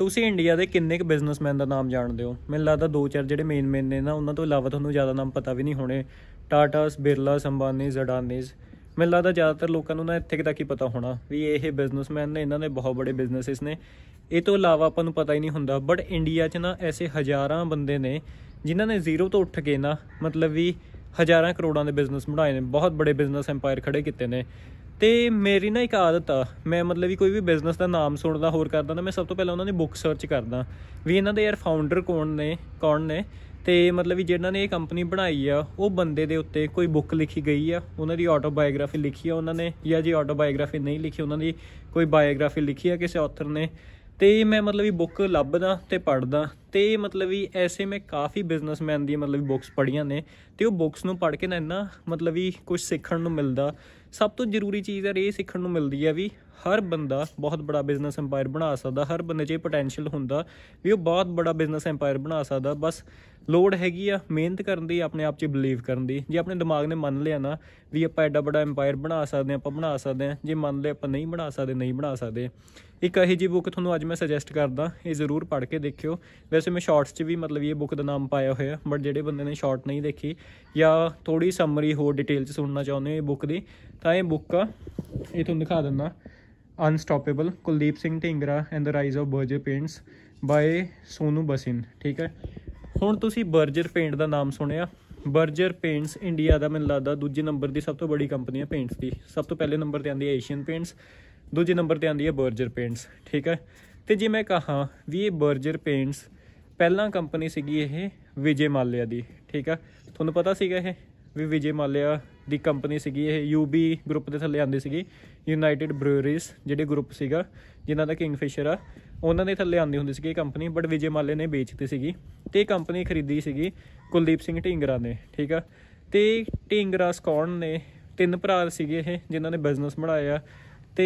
ਤੁਸੀਂ ਇੰਡੀਆ ਦੇ ਕਿੰਨੇ ਕੁ ਬਿਜ਼ਨਸਮੈਨ ਦਾ ਨਾਮ ਜਾਣਦੇ ਹੋ ਮੈਨੂੰ ਲੱਗਦਾ ਦੋ ਚਾਰ ਜਿਹੜੇ ਮੇਨ ਮੇਨ ਨੇ ਨਾ ਉਹਨਾਂ ਤੋਂ ਇਲਾਵਾ ਤੁਹਾਨੂੰ ਜ਼ਿਆਦਾ ਨਾਮ ਪਤਾ ਵੀ ਨਹੀਂ ਹੋਣੇ ਟਾਟਾਸ ਬਿਰਲਾ ਸੰਬਾਨੀ ਜ਼ਡਾਨੀਜ਼ ਮੈਨੂੰ ਲੱਗਦਾ ਜ਼ਿਆਦਾਤਰ ਲੋਕਾਂ ਨੂੰ ਨਾ ਇੱਥੇ ਤੱਕ ਹੀ ਪਤਾ ਹੋਣਾ ਵੀ ਇਹ ਬਿਜ਼ਨਸਮੈਨ ਨੇ ਇਹਨਾਂ ਨੇ ਬਹੁਤ ਬੜੇ ਬਿਜ਼ਨੈਸਿਸ ਨੇ ਇਹ ਤੋਂ ਇਲਾਵਾ ਆਪਾਂ ਨੂੰ ਪਤਾ ਹੀ ਨਹੀਂ ਹੁੰਦਾ ਬਟ ਇੰਡੀਆ 'ਚ ਨਾ ਐਸੇ ਹਜ਼ਾਰਾਂ ਬੰਦੇ ਨੇ ਜਿਨ੍ਹਾਂ ਨੇ ਜ਼ੀਰੋ ਤੋਂ ਉੱਠ ਕੇ ਨਾ ਮਤਲਬ ਵੀ ਹਜ਼ਾਰਾਂ ਕਰੋੜਾਂ ਦੇ ਬਿਜ਼ਨਸ ਬਣਾਏ ਨੇ ਬਹੁਤ ਬੜੇ ਬਿਜ਼ਨਸ ਐਮਪਾਇਰ ਖੜੇ ਕੀਤੇ ਨੇ ਤੇ ਮੇਰੀ ਨਾ ਇੱਕ ਆਦਤ ਆ ਮੈਂ ਮਤਲਬ ਵੀ ਕੋਈ ਵੀ ਬਿਜ਼ਨਸ ਦਾ ਨਾਮ ਸੁਣਦਾ ਹੋਰ ਕਰਦਾ ਨਾ ਮੈਂ ਸਭ ਤੋਂ ਪਹਿਲਾਂ ਉਹਨਾਂ ਦੀ ਬੁੱਕ ਸਰਚ ਕਰਦਾ ਵੀ ਇਹਨਾਂ ਦੇ ਯਾਰ ਫਾਊਂਡਰ ਕੌਣ ਨੇ ਕੌਣ ਨੇ ਤੇ ਮਤਲਬ ਵੀ ਜਿਹਨਾਂ ਨੇ ਇਹ ਕੰਪਨੀ ਬਣਾਈ ਆ ਉਹ ਬੰਦੇ ਦੇ ਉੱਤੇ ਕੋਈ ਬੁੱਕ ਲਿਖੀ ਗਈ ਆ ਉਹਨਾਂ ਦੀ ਆਟੋਬਾਇਓਗ੍ਰਾਫੀ ਲਿਖੀ ਆ ਉਹਨਾਂ ਨੇ ਜਾਂ ਜੀ ਆਟੋਬਾਇਓਗ੍ਰਾਫੀ ਨਹੀਂ ਲਿਖੀ ਉਹਨਾਂ ਦੀ ਕੋਈ ਬਾਇਓਗ੍ਰਾਫੀ ਲਿਖੀ ਆ ਕਿਸੇ ਆਥਰ ਨੇ ਤੇ ਮੈਂ ਮਤਲਬ ਵੀ ਬੁੱਕ ਲੱਭਦਾ ਤੇ ਪੜਦਾ ਤੇ ਮਤਲਬ ਵੀ ਐਸੇ ਮੈਂ ਕਾਫੀ ਬਿਜ਼ਨਸਮੈਨ ਦੀ ਮਤਲਬ ਬੁੱਕਸ ਪੜੀਆਂ ਨੇ ਤੇ ਉਹ ਬੁੱਕਸ ਨੂੰ ਪੜ੍ਹ ਕੇ ਨਾ ਇੰਨਾ ਮਤਲਬ ਵੀ ਕੁਝ ਸਿੱਖਣ ਨੂੰ ਮਿਲਦਾ ਸਭ ਤੋਂ ਜ਼ਰੂਰੀ ਚੀਜ਼ ਹੈ ਇਹ ਸਿੱਖਣ ਨੂੰ ਮਿਲਦੀ ਹੈ ਵੀ ਹਰ ਬੰਦਾ ਬਹੁਤ ਬੜਾ ਬਿਜ਼ਨਸ ਐਮਪਾਇਰ ਬਣਾ ਸਕਦਾ ਹਰ ਬੰਦੇ 'ਚ ਇਹ ਪੋਟੈਂਸ਼ੀਅਲ ਹੁੰਦਾ ਵੀ ਉਹ ਬਹੁਤ ਬੜਾ ਬਿਜ਼ਨਸ ਐਮਪਾਇਰ ਬਣਾ ਸਕਦਾ ਬਸ ਲੋੜ ਹੈਗੀ ਆ ਮਿਹਨਤ ਕਰਨ ਦੀ ਆਪਣੇ ਆਪ 'ਚ ਬਲੀਵ ਕਰਨ ਦੀ ਜੇ ਆਪਣੇ ਦਿਮਾਗ ਨੇ ਮੰਨ ਲਿਆ ਨਾ ਵੀ ਆਪਾਂ ਐਡਾ ਵੱਡਾ ਐਮਪਾਇਰ ਬਣਾ ਸਕਦੇ ਆ ਆਪਾਂ ਬਣਾ ਸਕਦੇ ਆ ਜੇ ਮੰਨ ਲਿਆ ਆਪਾਂ ਨਹੀਂ ਬਣਾ ਸਕਦੇ ਨਹੀਂ ਬਣਾ ਸਕਦੇ ਇੱਕ ਇਹ ਜੀ ਬੁੱਕ ਤੁਹਾਨੂੰ ਅੱਜ ਮੈਂ ਸੁਜੈਸਟ ਕਰਦਾ ਇਹ ਜ਼ਰੂਰ ਪੜ੍ਹ ਕੇ ਦੇਖਿਓ ਵੈਸੇ ਮੈਂ ਸ਼ਾਰਟਸ 'ਚ ਵੀ ਮਤਲਬ ਇਹ ਬੁੱਕ ਦਾ ਨਾਮ ਪਾਇਆ ਹੋਇਆ ਬਟ ਜਿਹੜੇ ਬੰਦੇ ਨੇ ਸ਼ਾਰਟ ਨਹੀਂ ਦੇਖੀ ਜਾਂ ਥੋੜੀ ਸਮਰੀ ਹੋਰ ਡਿਟੇਲ 'ਚ ਸੁਣਨਾ ਚਾਹੁੰਦੇ ਹੋ ਇਹ ਬੁੱਕ ਦੀ ਤਾਂ ਇਹ ਬੁੱਕ ਆ ਇਹ ਤੁਹਾਨੂੰ ਦਿਖਾ ਦਿੰਦਾ unstoppable Kuldeep Singh Dhingra and the rise of Berger paints by Sonu Bhasin ਠੀਕ ਹੈ ਹੁਣ ਤੁਸੀਂ ਬਰਜਰ ਪੇਂਟ ਦਾ ਨਾਮ ਸੁਣਿਆ ਬਰਜਰ ਪੇਂਟਸ ਇੰਡੀਆ ਦਾ ਮੈਨੂੰ ਲੱਗਦਾ ਦੂਜੇ ਨੰਬਰ ਦੀ ਸਭ ਤੋਂ ਵੱਡੀ ਕੰਪਨੀ ਹੈ ਪੇਂਟਸ ਦੀ ਸਭ ਤੋਂ ਪਹਿਲੇ ਨੰਬਰ ਤੇ ਆਉਂਦੀ ਹੈ ਏਸ਼ੀਅਨ ਪੇਂਟਸ ਦੂਜੇ ਨੰਬਰ ਤੇ ਆਉਂਦੀ ਹੈ ਬਰਜਰ ਪੇਂਟਸ ਠੀਕ ਹੈ ਤੇ ਜੇ ਮੈਂ ਕਹਾ ਵੀ ਇਹ ਬਰਜਰ ਪੇਂਟਸ ਪਹਿਲਾਂ ਕੰਪਨੀ ਸੀਗੀ ਇਹ ਵਿਜੇ ਮਾਲਿਆ ਦੀ ਠੀਕ ਹੈ ਤੁਹਾਨੂੰ ਪਤਾ ਸੀਗਾ ਇਹ ਵੀ ਵਿਜੇ ਮਾਲਿਆ ਦੀ ਕੰਪਨੀ ਸੀਗੀ ਇਹ ਯੂਬੀ ਗਰੁੱਪ ਦੇ ਥੱਲੇ ਆਉਂਦੀ ਸੀਗੀ ਯੂਨਾਈਟਿਡ ਬ੍ਰੂਰੀਜ਼ ਜਿਹੜੇ ਗਰੁੱਪ ਸੀਗਾ ਜਿਨ੍ਹਾਂ ਦਾ ਕਿੰਗ ਫਿਸ਼ਰ ਆ ਉਹਨਾਂ ਦੇ ਥੱਲੇ ਆਉਂਦੀ ਹੁੰਦੀ ਸੀਗੀ ਇਹ ਕੰਪਨੀ ਬਟ ਵਿਜੇ ਮਾਲੇ ਨੇ ਵੇਚਤੀ ਸੀਗੀ ਤੇ ਇਹ ਕੰਪਨੀ ਖਰੀਦੀ ਸੀਗੀ ਕੁਲਦੀਪ ਸਿੰਘ ਢਿੰਗਰਾ ਨੇ ਠੀਕ ਆ ਤੇ ਢਿੰਗਰਾ ਸਕੌਣ ਨੇ ਤਿੰਨ ਭਰਾ ਸੀਗੇ ਇਹ ਜਿਨ੍ਹਾਂ ਨੇ ਬਿਜ਼ਨਸ ਬਣਾਇਆ ਤੇ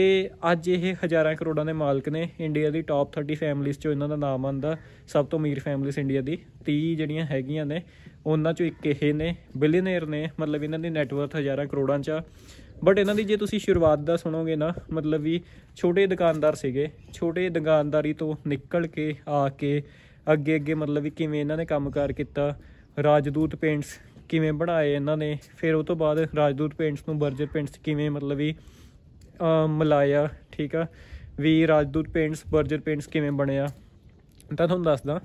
ਅੱਜ ਇਹ ਹਜ਼ਾਰਾਂ ਕਰੋੜਾਂ ਦੇ ਮਾਲਕ ਨੇ ਇੰਡੀਆ ਦੀ ਟਾਪ 30 ਫੈਮਿਲੀਜ਼ ਚੋਂ ਇਹਨਾਂ ਦਾ ਨਾਮ ਆਂਦਾ ਸਭ ਤੋਂ ਅਮੀਰ ਫੈਮਿਲੀਜ਼ ਇੰਡੀਆ ਦੀ 30 ਜਿਹੜੀਆਂ ਹੈਗੀਆਂ ਨੇ ਉਹਨਾਂ ਚੋਂ ਇੱਕ ਇਹ ਨੇ ਬਿਲੀਅਨਰ ਨੇ ਮਤਲਬ ਇਹਨਾਂ ਦੀ ਨੈਟਵਰਥ ਹਜ਼ਾਰਾਂ ਕਰੋੜਾਂ ਚ ਬਟ ਇਹਨਾਂ ਦੀ ਜੇ ਤੁਸੀਂ ਸ਼ੁਰੂਆਤ ਦਾ ਸੁਣੋਗੇ ਨਾ ਮਤਲਬ ਵੀ ਛੋਟੇ ਦੁਕਾਨਦਾਰ ਸੀਗੇ ਛੋਟੇ ਦੁਕਾਨਦਾਰੀ ਤੋਂ ਨਿਕਲ ਕੇ ਆ ਕੇ ਅੱਗੇ ਅੱਗੇ ਮਤਲਬ ਵੀ ਕਿਵੇਂ ਇਹਨਾਂ ਨੇ ਕੰਮਕਾਰ ਕੀਤਾ ਰਾਜਦੂਤ ਪੇਂਟਸ ਕਿਵੇਂ ਬਣਾਏ ਇਹਨਾਂ ਨੇ ਫਿਰ ਉਹ ਤੋਂ ਬਾਅਦ ਰਾਜਦੂਤ ਪੇਂਟਸ ਨੂੰ ਬਰਜਰ ਪੇਂਟਸ ਕਿਵੇਂ ਮਤਲਬ ਵੀ ਮਲਾਇਆ ਠੀਕ ਆ ਵੀ ਰਾਜਦੂਤ ਪੇਂਟਸ ਬਰਜਰ ਪੇਂਟਸ ਕਿਵੇਂ ਬਣਿਆ ਤਾਂ ਤੁਹਾਨੂੰ ਦੱਸਦਾ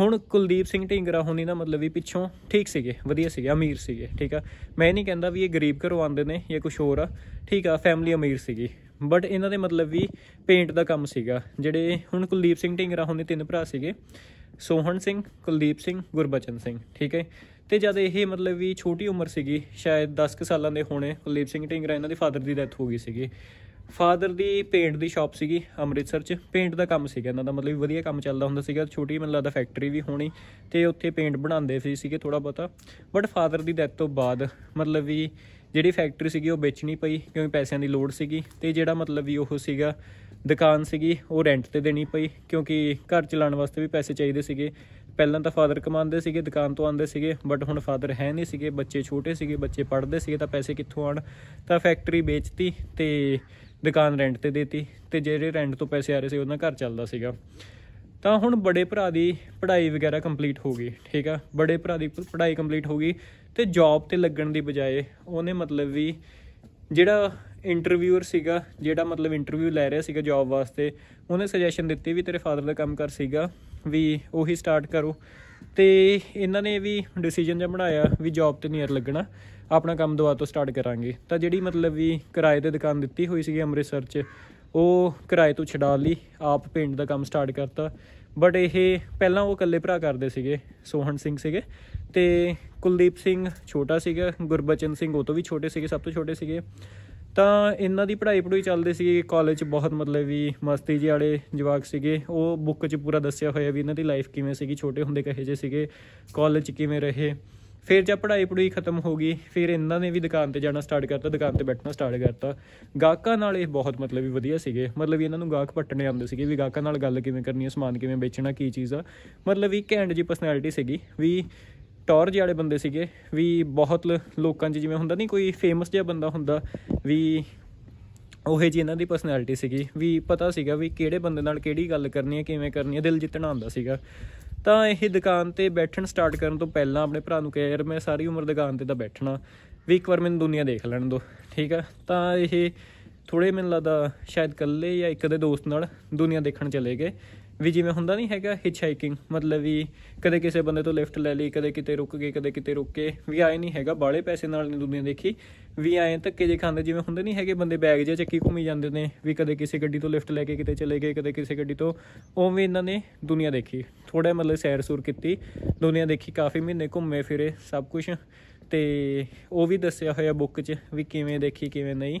ਹੁਣ ਕੁਲਦੀਪ ਸਿੰਘ ਢਿੰਗਰਾ ਹੋਣੀ ਦਾ ਮਤਲਬ ਵੀ ਪਿੱਛੋਂ ਠੀਕ ਸੀਗੇ ਵਧੀਆ ਸੀਗੇ ਅਮੀਰ ਸੀਗੇ ਠੀਕ ਆ ਮੈਂ ਨਹੀਂ ਕਹਿੰਦਾ ਵੀ ਇਹ ਗਰੀਬ ਘਰੋਂ ਆਉਂਦੇ ਨੇ ਜਾਂ ਕੁਝ ਹੋਰ ਆ ਠੀਕ ਆ ਫੈਮਿਲੀ ਅਮੀਰ ਸੀਗੀ ਬਟ ਇਹਨਾਂ ਦੇ ਮਤਲਬ ਵੀ ਪੇਂਟ ਦਾ ਕੰਮ ਸੀਗਾ ਜਿਹੜੇ ਹੁਣ ਕੁਲਦੀਪ ਸਿੰਘ ਢਿੰਗਰਾ ਹੁੰਦੇ ਤਿੰਨ ਭਰਾ ਸੀਗੇ ਸੋਹਣ ਸਿੰਘ ਕੁਲਦੀਪ ਸਿੰਘ ਗੁਰਬਚਨ ਸਿੰਘ ਠੀਕ ਹੈ ਤੇ ਜਦ ਇਹ ਮਤਲਬ ਵੀ ਛੋਟੀ ਉਮਰ ਸੀਗੀ ਸ਼ਾਇਦ 10 ਸਾਲਾਂ ਦੇ ਹੋਣੇ ਕੁਲਦੀਪ ਸਿੰਘ ਢਿੰਗਰਾ ਇਹਨਾਂ ਦੇ ਫਾਦਰ ਦੀ ਡੈਥ ਹੋ ਗਈ ਸੀਗੀ ਫਾਦਰ ਦੀ ਪੇਂਟ ਦੀ ਸ਼ਾਪ ਸੀਗੀ ਅੰਮ੍ਰਿਤਸਰ 'ਚ ਪੇਂਟ ਦਾ ਕੰਮ ਸੀਗਾ ਇਹਨਾਂ ਦਾ ਮਤਲਬ ਵਧੀਆ ਕੰਮ ਚੱਲਦਾ ਹੁੰਦਾ ਸੀਗਾ ਛੋਟੀ ਮੈਨੂੰ ਲੱਗਦਾ ਫੈਕਟਰੀ ਵੀ ਹੋਣੀ ਤੇ ਉੱਥੇ ਪੇਂਟ ਬਣਾਉਂਦੇ ਸੀ ਸੀਗੇ ਥੋੜਾ ਬਹੁਤਾ ਬਟ ਫਾਦਰ ਦੀ ਡੈਥ ਤੋਂ ਬਾਅਦ ਮਤਲਬ ਵੀ ਜਿਹੜੀ ਫੈਕਟਰੀ ਸੀਗੀ ਉਹ ਵੇਚਣੀ ਪਈ ਕਿਉਂਕਿ ਪੈਸਿਆਂ ਦੀ ਲੋੜ ਸੀਗੀ ਤੇ ਜਿਹੜਾ ਮਤਲਬ ਵੀ ਉਹ ਸੀਗਾ ਦੁਕਾਨ ਸੀਗੀ ਉਹ ਰੈਂਟ ਤੇ ਦੇਣੀ ਪਈ ਕਿਉਂਕਿ ਘਰ ਚਲਾਉਣ ਵਾਸਤੇ ਵੀ ਪੈਸੇ ਚਾਹੀਦੇ ਸੀਗੇ ਪਹਿਲਾਂ ਤਾਂ ਫਾਦਰ ਕਮਾਉਂਦੇ ਸੀਗੇ ਦੁਕਾਨ ਤੋਂ ਆਉਂਦੇ ਸੀਗੇ ਬਟ ਹੁਣ ਫਾਦਰ ਹੈ ਨਹੀਂ ਸੀਗੇ ਬੱਚੇ ਛੋਟੇ ਸੀਗੇ ਬੱਚੇ ਪੜ੍ਹਦੇ ਸੀਗੇ ਤਾਂ ਪੈਸੇ ਕਿੱਥੋਂ ਆਣ ਤਾਂ ਫੈਕਟਰੀ ਵੇਚਤੀ ਤੇ ਦੁਕਾਨ ਰੈਂਟ ਤੇ ਦੇਤੀ ਤੇ ਜਿਹੜੇ ਰੈਂਟ ਤੋਂ ਪੈਸੇ ਆ ਰਹੇ ਸੀ ਉਹਨਾਂ ਘਰ ਚੱਲਦਾ ਸੀਗਾ ਤਾਂ ਹੁਣ ਬੜੇ ਭਰਾ ਦੀ ਪੜ੍ਹਾਈ ਵਗੈਰਾ ਕੰਪਲੀਟ ਹੋ ਗਈ ਠੀਕ ਆ ਬੜੇ ਭਰਾ ਦੀ ਪੜ੍ਹਾਈ ਕੰਪਲੀਟ ਹੋ ਗਈ ਤੇ ਜੌਬ ਤੇ ਲੱਗਣ ਦੀ ਬਜਾਏ ਉਹਨੇ ਮਤਲਬ ਵੀ ਜਿਹੜਾ ਇੰਟਰਵਿਊਅਰ ਸੀਗਾ ਜਿਹੜਾ ਮਤਲਬ ਇੰਟਰਵਿਊ ਲੈ ਰਿਹਾ ਸੀਗਾ ਜੌਬ ਵਾਸਤੇ ਉਹਨੇ ਸੁਜੈਸ਼ਨ ਦਿੱਤੀ ਵੀ ਤੇਰੇ ਫਾਦਰ ਦਾ ਕੰਮ ਕਰ ਸੀਗਾ ਵੀ ਉਹੀ ਸਟਾਰਟ ਕਰੋ ਤੇ ਇਹਨਾਂ ਨੇ ਵੀ ਡਿਸੀਜਨ ਜਿਹਾ ਬਣਾਇਆ ਵੀ ਜੌਬ ਤੇ ਨਹੀਂ ਲੱਗਣਾ ਆਪਣਾ ਕੰਮ ਦੁਆ ਤੋਂ ਸਟਾਰਟ ਕਰਾਂਗੇ ਤਾਂ ਜਿਹੜੀ ਮਤਲਬ ਵੀ ਕਿਰਾਏ ਤੇ ਦੁਕਾਨ ਦਿੱਤੀ ਹੋਈ ਸੀਗੀ ਅੰਮ੍ਰਿਤਸਰ 'ਚ ਉਹ ਕਿਰਾਏ ਤੋਂ ਛਡਾ ਲਈ ਆਪ ਪਿੰਡ ਦਾ ਕੰਮ ਸਟਾਰਟ ਕਰਤਾ ਬਟ ਇਹ ਪਹਿਲਾਂ ਉਹ ਇਕੱਲੇ ਭਰਾ ਕਰਦੇ ਸੀਗੇ ਸੋਹਣ ਸਿੰਘ ਸੀਗੇ ਤੇ ਕੁਲਦੀਪ ਸਿੰਘ ਛੋਟਾ ਸੀਗਾ ਗੁਰਬਚਨ ਸਿੰਘ ਉਹ ਤੋਂ ਵੀ ਛੋਟੇ ਸੀਗੇ ਸਭ ਤੋਂ ਛੋਟੇ ਸੀਗੇ ਤਾਂ ਇਹਨਾਂ ਦੀ ਪੜ੍ਹਾਈ ਪੜੂਈ ਚੱਲਦੇ ਸੀਗੀ ਕਾਲਜ ਬਹੁਤ ਮਤਲਬ ਵੀ ਮਸਤੀ ਜੀ ਵਾਲੇ ਜਵਾਕ ਸੀਗੇ ਉਹ ਬੁੱਕ 'ਚ ਪੂਰਾ ਦੱਸਿਆ ਹੋਇਆ ਵੀ ਇਹਨਾਂ ਦੀ ਲਾਈਫ ਕਿਵੇਂ ਸੀਗੀ ਛੋਟੇ ਹੁੰਦੇ ਕਹੇ ਜੇ ਸੀਗੇ ਕਾਲਜ ਕਿਵੇਂ ਰਹੇ ਫਿਰ ਜਦ ਪੜ੍ਹਾਈ ਪੜੂਈ ਖਤਮ ਹੋ ਗਈ ਫਿਰ ਇਹਨਾਂ ਨੇ ਵੀ ਦੁਕਾਨ ਤੇ ਜਾਣਾ ਸਟਾਰਟ ਕਰਤਾ ਦੁਕਾਨ ਤੇ ਬੈਠਣਾ ਸਟਾਰਟ ਕਰਤਾ ਗਾਹਕਾਂ ਨਾਲ ਇਹ ਬਹੁਤ ਮਤਲਬ ਵੀ ਵਧੀਆ ਸੀਗੇ ਮਤਲਬ ਇਹਨਾਂ ਨੂੰ ਗਾਹਕ ਪੱਟਣੇ ਆਉਂਦੇ ਸੀਗੇ ਵੀ ਗਾਹਕਾਂ ਨਾਲ ਗੱਲ ਕਿਵੇਂ ਕਰਨੀ ਹੈ ਸਮਾਨ ਕਿਵੇਂ ਵੇਚਣਾ ਕੀ ਚੀਜ਼ ਆ ਮਤਲਬ ਵੀ ਘੈਂਟ ਜੀ ਪਰਸਨੈਲਿਟੀ ਸੀਗੀ ਵੀ ਟੌਰ ਵਾਲੇ ਬੰਦੇ ਸੀਗੇ ਵੀ ਬਹੁਤ ਲੋਕਾਂ 'ਚ ਜਿਵੇਂ ਹੁੰਦਾ ਨਹੀਂ ਕੋਈ ਫੇਮਸ ਜਿਹਾ ਬੰਦਾ ਹੁੰਦਾ ਵੀ ਉਹੇ ਜੀ ਇਹਨਾਂ ਦੀ ਪਰਸਨੈਲਿਟੀ ਸੀਗੀ ਵੀ ਪਤਾ ਸੀਗਾ ਵੀ ਕਿਹੜੇ ਬੰਦੇ ਨਾਲ ਕਿਹੜੀ ਗੱਲ ਕਰਨੀ ਹੈ ਕਿਵੇਂ ਕਰਨੀ ਹੈ ਦਿਲ ਜਿੱਤਣਾ ਹੁੰਦਾ ਸੀਗਾ ਤਾਂ ਇਹ ਦੁਕਾਨ ਤੇ ਬੈਠਣ ਸਟਾਰਟ ਕਰਨ ਤੋਂ ਪਹਿਲਾਂ ਆਪਣੇ ਭਰਾ ਨੂੰ ਕਿਹਾ ਯਾਰ ਮੈਂ ਸਾਰੀ ਉਮਰ ਦੁਕਾਨ ਤੇ ਤਾਂ ਬੈਠਣਾ ਵੀ ਇੱਕ ਵਾਰ ਮੈਨੂੰ ਦੁਨੀਆ ਦੇਖ ਲੈਣ ਦੋ ਠੀਕ ਆ ਤਾਂ ਇਹ ਥੋੜੇ ਮੈਨੂੰ ਲੱਗਦਾ ਸ਼ਾਇਦ ਇਕੱਲੇ ਜਾਂ ਇੱਕ ਦੇ ਦੋਸਤ ਨਾਲ ਦੁਨੀਆ ਦੇਖਣ ਚਲੇ ਗਏ ਵੀ ਜਿਵੇਂ ਹੁੰਦਾ ਨਹੀਂ ਹੈਗਾ ਹਿਚ ਹਾਈਕਿੰਗ ਮਤਲਬ ਵੀ ਕਦੇ ਕਿਸੇ ਬੰਦੇ ਤੋਂ ਲਿਫਟ ਲੈ ਲਈ ਕਦੇ ਕਿਤੇ ਰੁਕ ਗਏ ਕਦੇ ਕਿਤੇ ਰੁਕ ਕੇ ਵੀ ਆਏ ਨਹੀਂ ਹੈਗਾ ਬਾਲੇ ਪੈਸੇ ਨਾਲ ਨਹੀਂ ਦੁਨੀਆ ਦੇਖੀ ਵੀ ਆਏ ਧੱਕੇ ਜੇ ਖਾਂਦੇ ਜਿਵੇਂ ਹੁੰਦੇ ਨਹੀਂ ਹੈਗੇ ਬੰਦੇ ਬੈਗ ਜੇ ਚੱਕੀ ਘੁੰਮੀ ਜਾਂਦੇ ਨੇ ਵੀ ਕਦੇ ਕਿਸੇ ਗੱਡੀ ਤੋਂ ਲਿਫਟ ਲੈ ਕੇ ਕਿਤੇ ਚਲੇ ਗਏ ਕਦੇ ਕਿਸੇ ਗੱਡੀ ਤੋਂ ਉਵੇਂ ਇਹਨਾਂ ਨੇ ਦੁਨੀਆ ਦੇਖੀ ਥੋੜਾ ਮਤਲਬ ਸੈਰ ਸੂਰ ਕੀਤੀ ਦੁਨੀਆ ਦੇਖੀ ਕਾਫੀ ਮਹੀਨੇ ਘੁੰਮੇ ਫਿਰੇ ਸਭ ਕੁਝ ਤੇ ਉਹ ਵੀ ਦੱਸਿਆ ਹੋਇਆ ਬੁੱਕ 'ਚ ਵੀ ਕਿਵੇਂ ਦੇਖੀ ਕਿਵੇਂ ਨਹੀਂ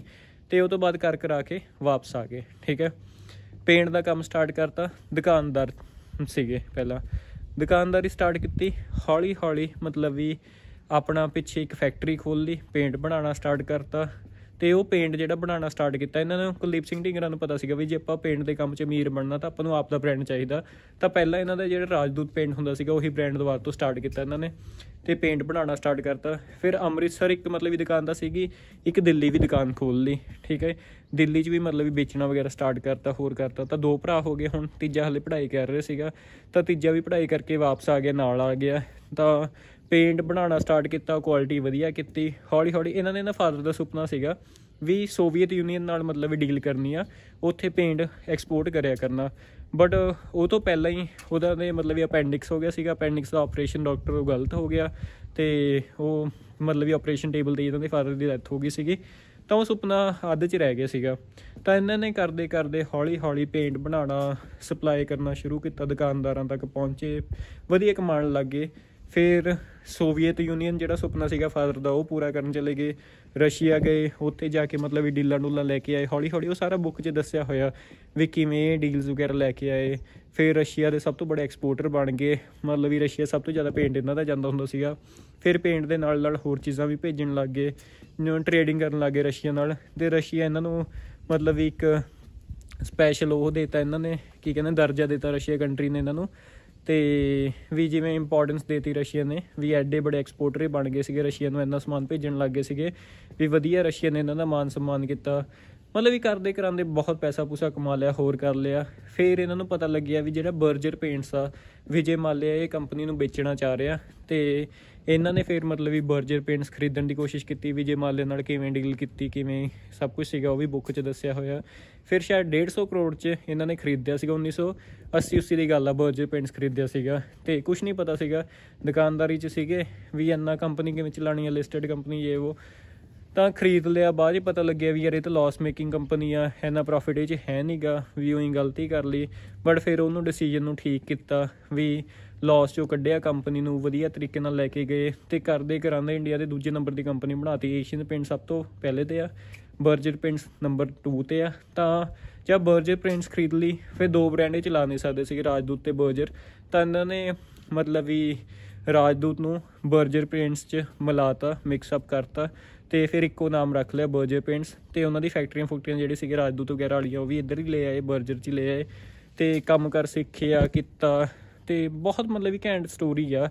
ਤੇ ਉਹ ਤੋਂ ਬਾਅਦ ਕਰ ਕਰਾ ਕੇ ਵਾਪਸ ਆ ਗਏ ਠੀਕ ਹੈ ਪੇਂਟ ਦਾ ਕੰਮ ਸਟਾਰਟ ਕਰਤਾ ਦੁਕਾਨਦਾਰ ਸੀਗੇ ਪਹਿਲਾਂ ਦੁਕਾਨਦਾਰੀ ਸਟਾਰਟ ਕੀਤੀ ਹੌਲੀ ਹੌਲੀ ਮਤਲਬ ਵੀ ਆਪਣਾ ਪਿੱਛੇ ਇੱਕ ਫੈਕਟਰੀ ਖੋਲ ਲਈ ਪੇਂਟ ਬਣਾਉਣਾ ਸਟਾਰਟ ਕਰਤਾ ਤੇ ਉਹ ਪੇਂਟ ਜਿਹੜਾ ਬਣਾਉਣਾ ਸਟਾਰਟ ਕੀਤਾ ਇਹਨਾਂ ਨੂੰ ਕੁਲਦੀਪ ਸਿੰਘ ਢਿੰਗਰਾ ਨੂੰ ਪਤਾ ਸੀਗਾ ਵੀ ਜੇ ਆਪਾਂ ਪੇਂਟ ਦੇ ਕੰਮ 'ਚ ਅਮੀਰ ਬਣਨਾ ਤਾਂ ਆਪਾਂ ਨੂੰ ਆਪ ਦਾ ਬ੍ਰਾਂਡ ਚਾਹੀਦਾ ਤਾਂ ਪਹਿਲਾਂ ਇਹਨਾਂ ਦਾ ਜਿਹੜਾ ਰਾਜਦੂਤ ਪੇਂਟ ਹੁੰਦਾ ਸੀਗਾ ਉਹੀ ਬ੍ਰਾਂਡ ਦੁਬਾਰਾ ਤੋਂ ਸਟਾਰਟ ਕੀਤਾ ਇਹਨਾਂ ਨੇ ਤੇ ਪੇਂਟ ਬਣਾਉਣਾ ਸਟਾਰਟ ਕਰਤਾ ਫਿਰ ਅੰਮ੍ਰਿਤਸਰ ਇੱਕ ਮਤਲਬ ਵੀ ਦੁਕਾਨ ਦਾ ਸੀਗੀ ਇੱਕ ਦਿੱਲੀ ਵੀ ਦੁਕਾਨ ਖੋਲ ਲਈ ਠੀਕ ਹੈ ਦਿੱਲੀ 'ਚ ਵੀ ਮਤਲਬ ਵੀ ਵੇਚਣਾ ਵਗੈਰਾ ਸਟਾਰਟ ਕਰਤਾ ਹੋਰ ਕਰਤਾ ਤਾਂ ਦੋ ਭਰਾ ਹੋ ਗਏ ਹੁਣ ਤੀਜਾ ਹਲੇ ਪੜ੍ਹਾਈ ਕਰ ਰਿਹਾ ਸੀਗਾ ਤਾਂ ਤੀਜਾ ਵੀ ਪੜ੍ਹਾਈ ਕਰਕੇ ਵਾਪਸ ਆ ਗਿਆ ਨਾਲ ਆ ਗਿਆ ਤਾਂ ਪੇਂਟ ਬਣਾਉਣਾ ਸਟਾਰਟ ਕੀਤਾ ਕੁਆਲਿਟੀ ਵਧੀਆ ਕੀਤੀ ਹੌਲੀ ਹੌਲੀ ਇਹਨਾਂ ਨੇ ਨਾ ਫਾਦਰ ਦਾ ਸੁਪਨਾ ਸੀਗਾ ਵੀ ਸੋਵੀਅਤ ਯੂਨੀਅਨ ਨਾਲ ਮਤਲਬ ਡੀਲ ਕਰਨੀ ਆ ਉੱਥੇ ਪੇਂਟ ਐਕਸਪੋਰਟ ਕਰਿਆ ਕਰਨਾ ਬਟ ਉਹ ਤੋਂ ਪਹਿਲਾਂ ਹੀ ਉਹਦਾ ਦੇ ਮਤਲਬ ਵੀ ਅਪੈਂਡਿਕਸ ਹੋ ਗਿਆ ਸੀਗਾ ਅਪੈਂਡਿਕਸ ਦਾ ਆਪਰੇਸ਼ਨ ਡਾਕਟਰ ਉਹ ਗਲਤ ਹੋ ਗਿਆ ਤੇ ਉਹ ਮਤਲਬ ਵੀ ਆਪਰੇਸ਼ਨ ਟੇਬਲ ਤੇ ਇਹਨਾਂ ਦੇ ਫਾਦਰ ਦੀ ਡੈਥ ਹੋ ਗਈ ਸੀਗੀ ਤਾਂ ਉਹ ਸੁਪਨਾ ਅੱਧ 'ਚ ਰਹਿ ਗਿਆ ਸੀਗਾ ਤਾਂ ਇਹਨਾਂ ਨੇ ਕਰਦੇ ਕਰਦੇ ਹੌਲੀ-ਹੌਲੀ ਪੇਂਟ ਬਣਾਉਣਾ ਸਪਲਾਈ ਕਰਨਾ ਸ਼ੁਰੂ ਕੀਤਾ ਦੁਕਾਨਦਾਰਾਂ ਤੱਕ ਪਹੁੰਚੇ ਵਧੀਆ ਕਮਾਣ ਲੱਗੇ ਫਿਰ ਸੋਵੀਅਤ ਯੂਨੀਅਨ ਜਿਹੜਾ ਸੁਪਨਾ ਸੀਗਾ ਫਾਦਰ ਦਾ ਉਹ ਪੂਰਾ ਕਰਨ ਚਲੇ ਗਏ ਰਸ਼ੀਆ ਗਏ ਉੱਥੇ ਜਾ ਕੇ ਮਤਲਬ ਇਹ ਡੀਲਾਂ ਡੂਲਾਂ ਲੈ ਕੇ ਆਏ ਹੌਲੀ ਹੌਲੀ ਉਹ ਸਾਰਾ ਬੁੱਕ 'ਚ ਦੱਸਿਆ ਹੋਇਆ ਵੀ ਕਿਵੇਂ ਡੀਲਸ ਵਗੈਰਾ ਲੈ ਕੇ ਆਏ ਫਿਰ ਰਸ਼ੀਆ ਦੇ ਸਭ ਤੋਂ ਵੱਡੇ ਐਕਸਪੋਰਟਰ ਬਣ ਗਏ ਮਤਲਬ ਵੀ ਰਸ਼ੀਆ ਸਭ ਤੋਂ ਜ਼ਿਆਦਾ ਪੇਂਟ ਇਹਨਾਂ ਦਾ ਜਾਂਦਾ ਹੁੰਦਾ ਸੀਗਾ ਫਿਰ ਪੇਂਟ ਦੇ ਨਾਲ ਨਾਲ ਹੋਰ ਚੀਜ਼ਾਂ ਵੀ ਭੇਜਣ ਲੱਗ ਗਏ ਟ੍ਰੇਡਿੰਗ ਕਰਨ ਲੱਗੇ ਰਸ਼ੀਆ ਨਾਲ ਤੇ ਰਸ਼ੀਆ ਇਹਨਾਂ ਨੂੰ ਮਤਲਬ ਇੱਕ ਸਪੈਸ਼ਲ ਉਹ ਦਿੱਤਾ ਇਹਨਾਂ ਨੇ ਕੀ ਕਹਿੰਦੇ ਦਰਜਾ ਦਿੱਤਾ ਰਸ਼ੀਆ ਕੰਟਰੀ ਨੇ ਇਹਨਾਂ ਨੂੰ ਤੇ ਵੀ ਜਿਵੇਂ ਇੰਪੋਰਟੈਂਸ ਦੇਤੀ ਰਸ਼ੀਆ ਨੇ ਵੀ ਐਡੇ ਬੜੇ ਐਕਸਪੋਰਟਰ ਹੀ ਬਣ ਗਏ ਸੀਗੇ ਰਸ਼ੀਆ ਨੂੰ ਇੰਨਾ ਸਮਾਨ ਭੇਜਣ ਲੱਗ ਗਏ ਸੀਗੇ ਵੀ ਵਧੀਆ ਰਸ਼ੀਆ ਨੇ ਇਹਨਾਂ ਦਾ ਮਾਨ ਸਨਮਾਨ ਕੀਤਾ ਮਤਲਬ ਵੀ ਕਰਦੇ ਕਰਾਂਦੇ ਬਹੁਤ ਪੈਸਾ ਪੂਸਾ ਕਮਾ ਲਿਆ ਹੋਰ ਕਰ ਲਿਆ ਫਿਰ ਇਹਨਾਂ ਨੂੰ ਪਤਾ ਲੱਗਿਆ ਵੀ ਜਿਹੜਾ ਬਰਜਰ ਪੇਂਟਸ ਆ ਵਿਜੇ ਮਾਲਿਆ ਇਹ ਕੰਪਨੀ ਨੂੰ ਵੇਚਣਾ ਚਾਹ ਰਿਹਾ ਤੇ ਇਹਨਾਂ ਨੇ ਫਿਰ ਮਤਲਬ ਵੀ ਬਰਜਰ ਪੇਂਟਸ ਖਰੀਦਣ ਦੀ ਕੋਸ਼ਿਸ਼ ਕੀਤੀ ਵੀ ਜੇ ਮਾਲੇ ਨਾਲ ਕਿਵੇਂ ਡੀਲ ਕੀਤੀ ਕਿਵੇਂ ਸਭ ਕੁਝ ਸੀਗਾ ਉਹ ਵੀ ਬੁੱਕ 'ਚ ਦੱਸਿਆ ਹੋਇਆ ਫਿਰ ਸ਼ਾਇਦ 150 ਕਰੋੜ 'ਚ ਇਹਨਾਂ ਨੇ ਖਰੀਦਿਆ ਸੀਗਾ 1980 80 ਦੀ ਗੱਲ ਆ ਬਰਜਰ ਪੇਂਟਸ ਖਰੀਦਿਆ ਸੀਗਾ ਤੇ ਕੁਝ ਨਹੀਂ ਪਤਾ ਸੀਗਾ ਦੁਕਾਨਦਾਰੀ 'ਚ ਸੀਗੇ ਵੀ ਇੰਨਾ ਕੰਪਨੀ ਕਿਵੇਂ ਚਲਾਣੀ ਹੈ ਲਿਸਟਡ ਕੰਪਨੀ ਇਹ ਉਹ ਤਾਂ ਖਰੀਦ ਲਿਆ ਬਾਅਦ ਹੀ ਪਤਾ ਲੱਗਿਆ ਵੀ ਯਾਰ ਇਹ ਤਾਂ ਲਾਸ ਮੇਕਿੰਗ ਕੰਪਨੀ ਆ ਇਹਨਾਂ ਪ੍ਰੋਫਿਟ ਇਹ ਚ ਹੈ ਨਹੀਂਗਾ ਵੀ ਉਹੀ ਗਲਤੀ ਕਰ ਲਈ ਬਟ ਫਿਰ ਉਹਨੂੰ ਡਿਸੀਜਨ ਨੂੰ ਠੀਕ ਕੀਤਾ ਵੀ ਲਾਸ ਚੋਂ ਕੱਢਿਆ ਕੰਪਨੀ ਨੂੰ ਵਧੀਆ ਤਰੀਕੇ ਨਾਲ ਲੈ ਕੇ ਗਏ ਤੇ ਕਰਦੇ ਕਰਾਂਦੇ ਇੰਡੀਆ ਦੇ ਦੂਜੇ ਨੰਬਰ ਦੀ ਕੰਪਨੀ ਬਣਾਤੀ ਏਸ਼ੀਅਨ ਪੇਂਟ ਸਭ ਤੋਂ ਪਹਿਲੇ ਤੇ ਆ ਬਰਜਰ ਪੇਂਟਸ ਨੰਬਰ 2 ਤੇ ਆ ਤਾਂ ਜਦ ਬਰਜਰ ਪੇਂਟਸ ਖਰੀਦ ਲਈ ਫਿਰ ਦੋ ਬ੍ਰਾਂਡ ਚਲਾ ਨਹੀਂ ਸਕਦੇ ਸੀਗੇ ਰਾਜਦੂਤ ਤੇ ਬਰਜਰ ਤਾਂ ਇਹਨਾਂ ਨੇ ਮਤਲਬ ਵੀ ਰਾਜਦੂਤ ਨੂੰ ਬਰਜਰ ਪੇਂਟਸ 'ਚ ਮਿਲਾਤਾ ਮਿਕਸ ਅਪ ਕਰਤਾ ਤੇ ਫਿਰ ਇੱਕੋ ਨਾਮ ਰੱਖ ਲਿਆ ਬਰਜਰ ਪੇਂਟਸ ਤੇ ਉਹਨਾਂ ਦੀ ਫੈਕਟਰੀਆਂ ਫੁਕਟੀਆਂ ਜਿਹੜੇ ਸੀਗੇ ਰਾਜਦੂਤ ਵਗੈਰਾ ਵਾਲੀਆਂ ਉਹ ਵੀ ਇੱਧਰ ਹੀ ਲੈ ਆਏ ਬਰਜਰ 'ਚ ਲੈ ਆਏ ਤੇ ਕੰਮ ਕਰ ਸਿੱਖਿਆ ਕੀਤਾ ਤੇ ਬਹੁਤ ਮਤਲਬ ਵੀ ਘੈਂਟ ਸਟੋਰੀ ਆ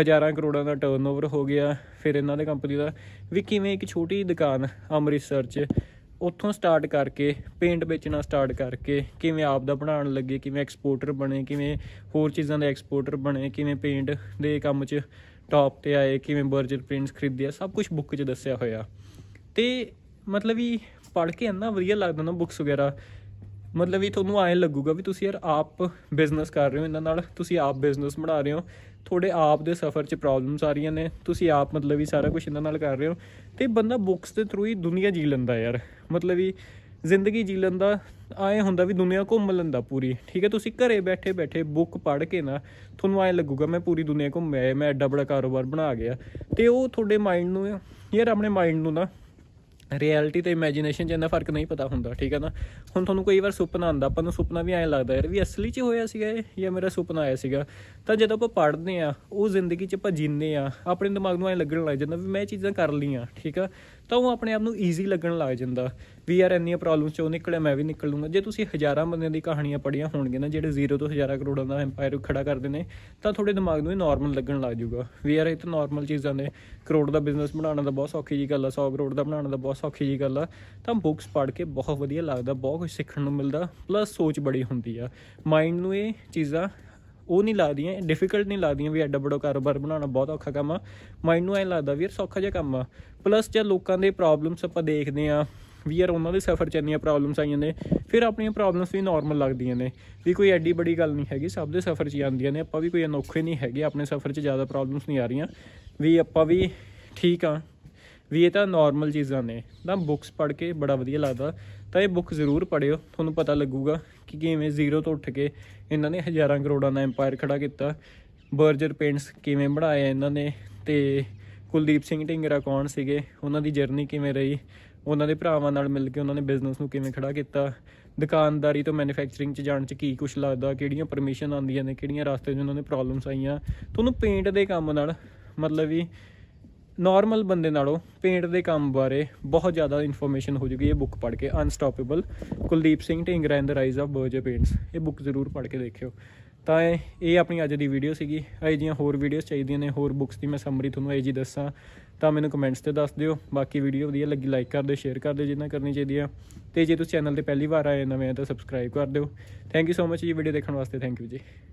ਹਜ਼ਾਰਾਂ ਕਰੋੜਾਂ ਦਾ ਟਰਨਓਵਰ ਹੋ ਗਿਆ ਫਿਰ ਇਹਨਾਂ ਦੇ ਕੰਪਨੀ ਦਾ ਵੀ ਕਿਵੇਂ ਇੱਕ ਛੋਟੀ ਦੁਕਾਨ ਅੰਮ੍ਰਿਤਸਰ 'ਚ ਉੱਥੋਂ ਸਟਾਰਟ ਕਰਕੇ ਪੇਂਟ ਵੇਚਣਾ ਸਟਾਰਟ ਕਰਕੇ ਕਿਵੇਂ ਆਪ ਦਾ ਬਣਾਉਣ ਲੱਗੇ ਕਿਵੇਂ ਐਕਸਪੋਰਟਰ ਬਣੇ ਕਿਵੇਂ ਹੋਰ ਚੀਜ਼ਾਂ ਦੇ ਐਕਸਪੋਰਟਰ ਬਣੇ ਕਿਵੇਂ ਪੇਂਟ ਦੇ ਕੰਮ 'ਚ ਟਾਪ ਤੇ ਆਏ ਕਿਵੇਂ ਬਰਜਰ ਪ੍ਰਿੰਟਸ ਖਰੀਦਿਆ ਸਭ ਕੁਝ ਬੁੱਕ 'ਚ ਦੱਸਿਆ ਹੋਇਆ ਤੇ ਮਤਲਬ ਵੀ ਪੜ੍ਹ ਕੇ ਇੰਨਾ ਵਧੀਆ ਲੱਗਦਾ ਨਾ ਬੁੱਕਸ ਵਗੈਰਾ ਮਤਲਬ ਵੀ ਤੁਹਾਨੂੰ ਐਂ ਲੱਗੂਗਾ ਵੀ ਤੁਸੀਂ ਯਾਰ ਆਪ ਬਿਜ਼ਨਸ ਕਰ ਰਹੇ ਹੋ ਇਹਨਾਂ ਨਾਲ ਤੁਸੀਂ ਆਪ ਬਿਜ਼ਨਸ ਬਣਾ ਰਹੇ ਹੋ ਤੁਹਾਡੇ ਆਪ ਦੇ ਸਫ਼ਰ 'ਚ ਪ੍ਰੋਬਲਮਸ ਆ ਰਹੀਆਂ ਨੇ ਤੁਸੀਂ ਆਪ ਮਤਲਬ ਵੀ ਸਾਰਾ ਕੁਝ ਇਹਨਾਂ ਨਾਲ ਕਰ ਰਹੇ ਹੋ ਤੇ ਬੰਦਾ ਬੁੱਕਸ ਦੇ ਥਰੂ ਹੀ ਦੁਨੀਆ ਜੀ ਲੈਂਦਾ ਯਾਰ ਮਤਲਬ ਵੀ ਜ਼ਿੰਦਗੀ ਜੀ ਲੈਂਦਾ ਆਏ ਹੁੰਦਾ ਵੀ ਦੁਨੀਆ ਘੁੰਮ ਲੈਂਦਾ ਪੂਰੀ ਠੀਕ ਹੈ ਤੁਸੀਂ ਘਰੇ ਬੈਠੇ ਬੈਠੇ ਬੁੱਕ ਪੜ੍ਹ ਕੇ ਨਾ ਤੁਹਾਨੂੰ ਆਏ ਲੱਗੂਗਾ ਮੈਂ ਪੂਰੀ ਦੁਨੀਆ ਘੁੰਮ ਆਇਆ ਮੈਂ ਐਡਾ ਬੜਾ ਕਾਰੋਬਾਰ ਬਣਾ ਗਿਆ ਤੇ ਉਹ ਤੁਹਾਡੇ ਮਾਈਂਡ ਨੂੰ ਯਾਰ ਆਪਣੇ ਮਾਈਂਡ ਨੂੰ ਨਾ ਰਿਐਲਿਟੀ ਤੇ ਇਮੇਜਿਨੇਸ਼ਨ 'ਚ ਇੰਨਾ ਫਰਕ ਨਹੀਂ ਪਤਾ ਹੁੰਦਾ ਠੀਕ ਹੈ ਨਾ ਹੁਣ ਤੁਹਾਨੂੰ ਕਈ ਵਾਰ ਸੁਪਨਾ ਆਉਂਦਾ ਆਪਾਂ ਨੂੰ ਸੁਪਨਾ ਵੀ ਐਂ ਲੱਗਦਾ ਯਾਰ ਵੀ ਅਸਲੀ 'ਚ ਹੋਇਆ ਸੀਗਾ ਇਹ ਜਾਂ ਮੇਰਾ ਸੁਪਨਾ ਆਇਆ ਸੀਗਾ ਤਾਂ ਜਦੋਂ ਆਪਾਂ ਪੜ੍ਹਦੇ ਆ ਉਹ ਜ਼ਿੰਦਗੀ 'ਚ ਆਪਾਂ ਜੀਨੇ ਆ ਆਪਣੇ ਦਿਮਾਗ ਨੂੰ ਐਂ ਲੱਗਣ ਲੱਗ ਜਾਂਦਾ ਵੀ ਮੈਂ ਇਹ ਚੀਜ਼ਾਂ ਕਰ ਲਈਆਂ ਠੀਕ ਆ ਤਾਂ ਉਹ ਆਪਣੇ ਆਪ ਨੂੰ ਈਜ਼ੀ ਲੱਗਣ ਲੱਗ ਜਾਂਦਾ ਵੀ ਯਾਰ ਇੰਨੀਆਂ ਪ੍ਰੋਬਲਮਸ ਚੋਂ ਨਿਕਲਿਆ ਮੈਂ ਵੀ ਨਿਕਲ ਲੂੰਗਾ ਜੇ ਤੁਸੀਂ ਹਜ਼ਾਰਾਂ ਬੰਦਿਆਂ ਦੀ ਕਹਾਣੀਆਂ ਪੜੀਆਂ ਹੋਣਗੀਆਂ ਨਾ ਜਿਹੜੇ 0 ਤੋਂ ਹਜ਼ਾਰਾਂ ਕਰੋੜਾਂ ਦਾ ਐਮਪਾਇਰ ਖੜਾ ਕਰਦੇ ਨੇ ਤਾਂ ਤੁਹਾਡੇ ਦਿਮਾਗ ਨੂੰ ਵੀ ਨਾਰਮਲ ਲੱਗਣ ਲੱਗ ਜਾਊਗਾ ਵੀ ਯਾਰ ਇਹ ਤਾਂ ਨਾਰਮਲ ਚੀਜ਼ਾਂ ਨੇ ਕਰੋੜ ਦਾ ਬਿਜ਼ਨਸ ਬਣਾਉਣਾ ਤਾਂ ਬਹੁਤ ਸੌਖੀ ਜੀ ਗੱਲ ਆ 100 ਕਰੋੜ ਦਾ ਬਣਾਉਣਾ ਤਾਂ ਬਹੁਤ ਸੌਖੀ ਜੀ ਗੱਲ ਆ ਤਾਂ ਬੁੱਕਸ ਪੜ੍ਹ ਕੇ ਬਹੁਤ ਵਧੀਆ ਲੱਗਦਾ ਬਹੁਤ ਕੁਝ ਸਿੱਖਣ ਨੂੰ ਮਿਲਦਾ ਪਲੱਸ ਸੋਚ ਬੜੀ ਹੁੰਦੀ ਆ ਮਾਈਂਡ ਨੂੰ ਇਹ ਚੀਜ਼ਾਂ ਉਹ ਨਹੀਂ ਲੱਗਦੀਆਂ ਡਿਫਿਕਲਟ ਨਹੀਂ ਲੱਗਦੀਆਂ ਵੀ ਐਡਾ ਬੜਾ ਕਾਰੋਬਾਰ ਬਣਾਉਣਾ ਬਹੁਤ ਔਖਾ ਕੰਮ ਆ ਮਾਈਂਡ ਨੂੰ ਐ ਲੱਗਦਾ ਵੀਰ ਸੌਖਾ ਜਿਹਾ ਕੰਮ ਆ ਪਲੱਸ ਜੇ ਲੋਕਾਂ ਦੇ ਪ੍ਰੋਬਲਮਸ ਆਪਾਂ ਦੇਖਦੇ ਆ ਵੀ ਯਾਰ ਉਹਨਾਂ ਦੇ ਸਫ਼ਰ 'ਚ ਇੰਨੀਆਂ ਪ੍ਰੋਬਲਮਸ ਆਈਆਂ ਨੇ ਫਿਰ ਆਪਣੀਆਂ ਪ੍ਰੋਬਲਮਸ ਵੀ ਨਾਰਮਲ ਲੱਗਦੀਆਂ ਨੇ ਵੀ ਕੋਈ ਐਡੀ ਬੜੀ ਗੱਲ ਨਹੀਂ ਹੈਗੀ ਸਭ ਦੇ ਸਫ਼ਰ 'ਚ ਆਉਂਦੀਆਂ ਨੇ ਆਪਾਂ ਵੀ ਕੋਈ ਅਨੋਖੇ ਨਹੀਂ ਹੈਗੇ ਆਪਣੇ ਸਫ਼ਰ 'ਚ ਜ਼ਿਆਦਾ ਪ੍ਰੋਬਲਮਸ ਨਹੀਂ ਆ ਰਹੀਆਂ ਵੀ ਆਪਾਂ ਵੀ ਠੀਕ ਆ ਵੀ ਇਹ ਤਾਂ ਨਾਰਮਲ ਚੀਜ਼ਾਂ ਨੇ ਤਾਂ ਬੁੱਕਸ ਪੜ੍ਹ ਕੇ ਬੜਾ ਵਧੀਆ ਲੱਗਦਾ ਤਾਂ ਇਹ ਬੁੱਕ ਜ਼ਰੂਰ ਪੜਿਓ ਤੁਹਾਨੂੰ ਪਤਾ ਲੱਗੂਗਾ ਕਿ ਕਿਵੇਂ ਜ਼ੀਰੋ ਤੋਂ ਉੱਠ ਕੇ ਇਹਨਾਂ ਨੇ ਹਜ਼ਾਰਾਂ ਕਰੋੜਾਂ ਦਾ ਐਮਪਾਇਰ ਖੜਾ ਕੀਤਾ ਬਰਜਰ ਪੇਂਟਸ ਕਿਵੇਂ ਬਣਾਇਆ ਇਹਨਾਂ ਨੇ ਤੇ ਕੁਲਦੀਪ ਸਿੰਘ ਢਿੰਗਰਾ ਕੌਣ ਸੀਗੇ ਉਹਨਾਂ ਦੀ ਜਰਨੀ ਕਿਵੇਂ ਰਹੀ ਉਹਨਾਂ ਦੇ ਭਰਾਵਾਂ ਨਾਲ ਮਿਲ ਕੇ ਉਹਨਾਂ ਨੇ ਬਿਜ਼ਨਸ ਨੂੰ ਕਿਵੇਂ ਖੜਾ ਕੀਤਾ ਦੁਕਾਨਦਾਰੀ ਤੋਂ ਮੈਨੂਫੈਕਚਰਿੰਗ ਚ ਜਾਣ ਚ ਕੀ ਕੁਝ ਲੱਗਦਾ ਕਿਹੜੀਆਂ ਪਰਮਿਸ਼ਨ ਆਉਂਦੀਆਂ ਨੇ ਕਿਹੜੀਆਂ ਰਸਤੇ 'ਚ ਉਹਨਾਂ ਨੇ ਪ੍ਰੋਬਲਮਸ ਆਈਆਂ ਤੁਹਾਨੂੰ ਪੇਂਟ ਦੇ ਕੰਮ ਨਾਲ ਮਤਲਬ ਵੀ ਨਾਰਮਲ ਬੰਦੇ ਨਾਲੋਂ ਪੇਂਟ ਦੇ ਕੰਮ ਬਾਰੇ ਬਹੁਤ ਜ਼ਿਆਦਾ ਇਨਫੋਰਮੇਸ਼ਨ ਹੋ ਜੂਗੀ ਇਹ ਬੁੱਕ ਪੜ੍ਹ ਕੇ unstoppable Kuldeep Singh Dhingra in the rise of Berger paints ਇਹ ਬੁੱਕ ਜ਼ਰੂਰ ਪੜ੍ਹ ਕੇ ਦੇਖਿਓ ਤਾਂ ਇਹ ਆਪਣੀ ਅੱਜ ਦੀ ਵੀਡੀਓ ਸੀਗੀ ਅਜਿਹੀਆਂ ਹੋਰ ਵੀਡੀਓਜ਼ ਚਾਹੀਦੀਆਂ ਨੇ ਹੋਰ ਬੁੱਕਸ ਦੀ ਮੈਂ ਸਮਰੀ ਤੁਹਾਨੂੰ ਇਹ ਜੀ ਦੱਸਾਂ ਤਾਂ ਮੈਨੂੰ ਕਮੈਂਟਸ ਤੇ ਦੱਸ ਦਿਓ ਬਾਕੀ ਵੀਡੀਓ ਵਧੀਆ ਲੱਗੀ ਲਾਈਕ ਕਰ ਦਿਓ ਸ਼ੇਅਰ ਕਰ ਦਿਓ ਜਿੰਨਾ ਕਰਨੀ ਚਾਹੀਦੀ ਆ ਤੇ ਜੇ ਤੁਸੀਂ ਚੈਨਲ ਤੇ ਪਹਿਲੀ ਵਾਰ ਆਏ ਨਵੇਂ ਆ ਤਾਂ ਸਬਸਕ੍ਰਾਈਬ ਕਰ ਦਿਓ ਥੈਂਕ ਯੂ ਸੋ ਮਚ ਜੀ ਵੀਡੀਓ ਦੇਖਣ ਵਾਸਤੇ ਥੈਂਕ ਯੂ ਜੀ